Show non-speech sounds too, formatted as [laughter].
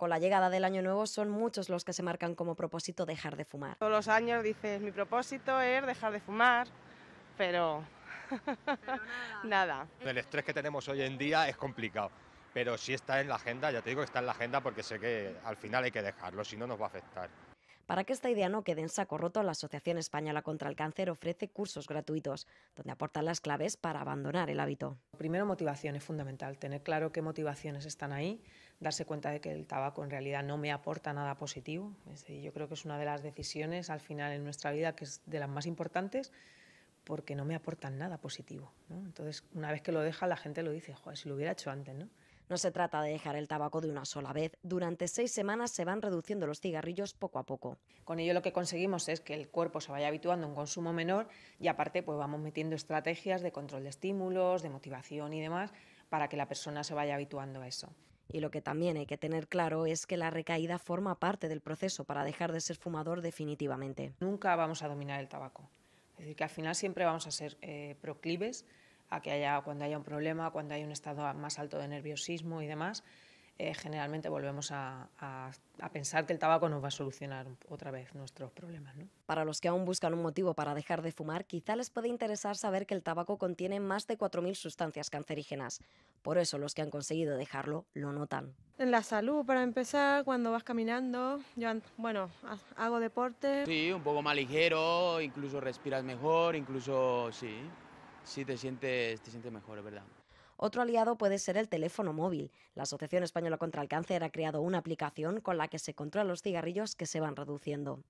con la llegada del año nuevo son muchos los que se marcan como propósito dejar de fumar. Todos los años dices, mi propósito es dejar de fumar, pero, [laughs] nada. nada. El estrés que tenemos hoy en día es complicado, pero si está en la agenda, ya te digo que está en la agenda porque sé que al final hay que dejarlo, si no nos va a afectar. Para que esta idea no quede en saco roto, la Asociación Española contra el Cáncer ofrece cursos gratuitos, donde aportan las claves para abandonar el hábito. Primero, motivación es fundamental, tener claro qué motivaciones están ahí, darse cuenta de que el tabaco en realidad no me aporta nada positivo. yo creo que es una de las decisiones al final en nuestra vida que es de las más importantes porque no me aportan nada positivo. Entonces, una vez que lo deja, la gente lo dice, joder, si lo hubiera hecho antes, ¿no? No se trata de dejar el tabaco de una sola vez. Durante seis semanas se van reduciendo los cigarrillos poco a poco. Con ello lo que conseguimos es que el cuerpo se vaya habituando a un consumo menor y aparte pues vamos metiendo estrategias de control de estímulos, de motivación y demás para que la persona se vaya habituando a eso. Y lo que también hay que tener claro es que la recaída forma parte del proceso para dejar de ser fumador definitivamente. Nunca vamos a dominar el tabaco. Es decir, que al final siempre vamos a ser eh, proclives a que haya, cuando haya un problema, cuando hay un estado más alto de nerviosismo y demás, eh, generalmente volvemos a, a, pensar que el tabaco nos va a solucionar otra vez nuestros problemas. ¿no? Para los que aún buscan un motivo para dejar de fumar, quizá les puede interesar saber que el tabaco contiene más de 4.000 sustancias cancerígenas. Por eso los que han conseguido dejarlo lo notan. En la salud, para empezar, cuando vas caminando, yo, bueno, hago deporte. Sí, un poco más ligero, incluso respiras mejor, incluso sí sí te sientes, mejor, es verdad. Otro aliado puede ser el teléfono móvil. La Asociación Española contra el Cáncer ha creado una aplicación con la que se controla los cigarrillos que se van reduciendo.